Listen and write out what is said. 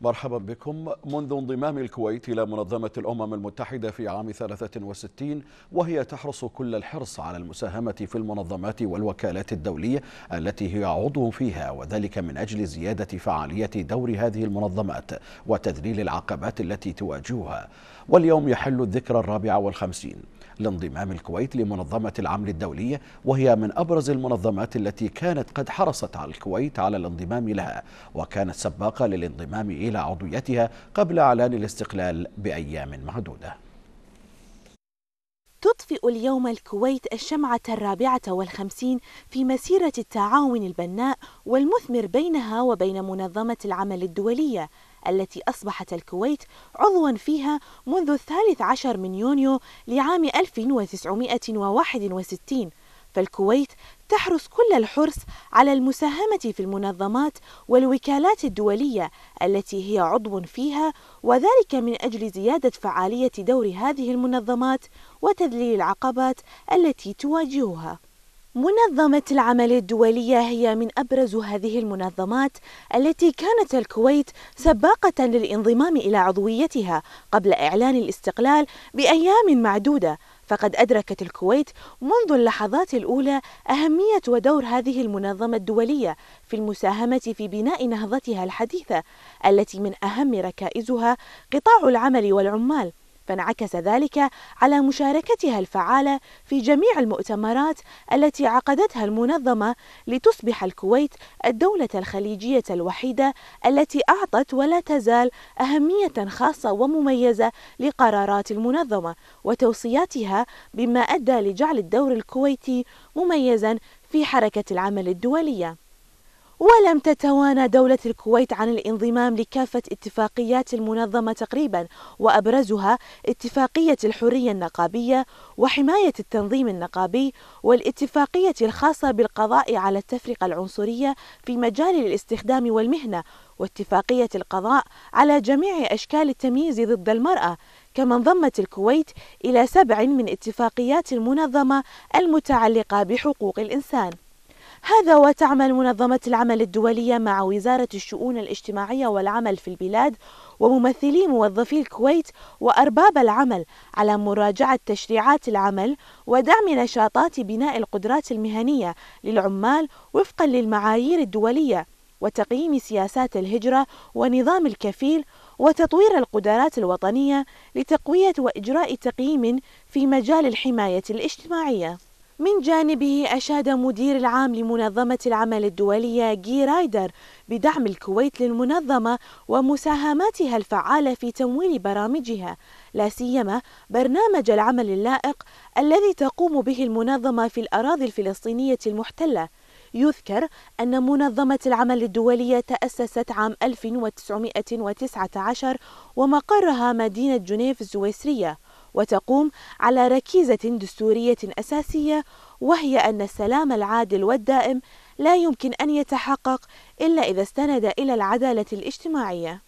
مرحبا بكم منذ انضمام الكويت إلى منظمة الأمم المتحدة في عام 63 وهي تحرص كل الحرص على المساهمة في المنظمات والوكالات الدولية التي هي عضو فيها وذلك من أجل زيادة فعالية دور هذه المنظمات وتذليل العقبات التي تواجهها واليوم يحل الذكرى الرابعة والخمسين لانضمام الكويت لمنظمة العمل الدولية وهي من أبرز المنظمات التي كانت قد حرصت على الكويت على الانضمام لها وكانت سباقة للانضمام إلى عضويتها قبل إعلان الاستقلال بأيام معدودة تطفئ اليوم الكويت الشمعة الرابعة والخمسين في مسيرة التعاون البناء والمثمر بينها وبين منظمة العمل الدولية التي أصبحت الكويت عضوا فيها منذ الثالث عشر من يونيو لعام 1961 فالكويت تحرص كل الحرص على المساهمة في المنظمات والوكالات الدولية التي هي عضو فيها وذلك من أجل زيادة فعالية دور هذه المنظمات وتذليل العقبات التي تواجهها منظمة العمل الدولية هي من أبرز هذه المنظمات التي كانت الكويت سباقة للانضمام إلى عضويتها قبل إعلان الاستقلال بأيام معدودة فقد أدركت الكويت منذ اللحظات الأولى أهمية ودور هذه المنظمة الدولية في المساهمة في بناء نهضتها الحديثة التي من أهم ركائزها قطاع العمل والعمال فانعكس ذلك على مشاركتها الفعالة في جميع المؤتمرات التي عقدتها المنظمة لتصبح الكويت الدولة الخليجية الوحيدة التي أعطت ولا تزال أهمية خاصة ومميزة لقرارات المنظمة وتوصياتها بما أدى لجعل الدور الكويتي مميزا في حركة العمل الدولية ولم تتوانى دولة الكويت عن الانضمام لكافة اتفاقيات المنظمة تقريبا وأبرزها اتفاقية الحرية النقابية وحماية التنظيم النقابي والاتفاقية الخاصة بالقضاء على التفرقة العنصرية في مجال الاستخدام والمهنة واتفاقية القضاء على جميع أشكال التمييز ضد المرأة كما انضمت الكويت إلى سبع من اتفاقيات المنظمة المتعلقة بحقوق الإنسان هذا وتعمل منظمة العمل الدولية مع وزارة الشؤون الاجتماعية والعمل في البلاد وممثلي موظفي الكويت وأرباب العمل على مراجعة تشريعات العمل ودعم نشاطات بناء القدرات المهنية للعمال وفقا للمعايير الدولية وتقييم سياسات الهجرة ونظام الكفيل وتطوير القدرات الوطنية لتقوية وإجراء تقييم في مجال الحماية الاجتماعية من جانبه أشاد مدير العام لمنظمة العمل الدولية جي رايدر بدعم الكويت للمنظمة ومساهماتها الفعالة في تمويل برامجها لا سيما برنامج العمل اللائق الذي تقوم به المنظمة في الأراضي الفلسطينية المحتلة يذكر أن منظمة العمل الدولية تأسست عام 1919 ومقرها مدينة جنيف السويسرية وتقوم على ركيزة دستورية أساسية وهي أن السلام العادل والدائم لا يمكن أن يتحقق إلا إذا استند إلى العدالة الاجتماعية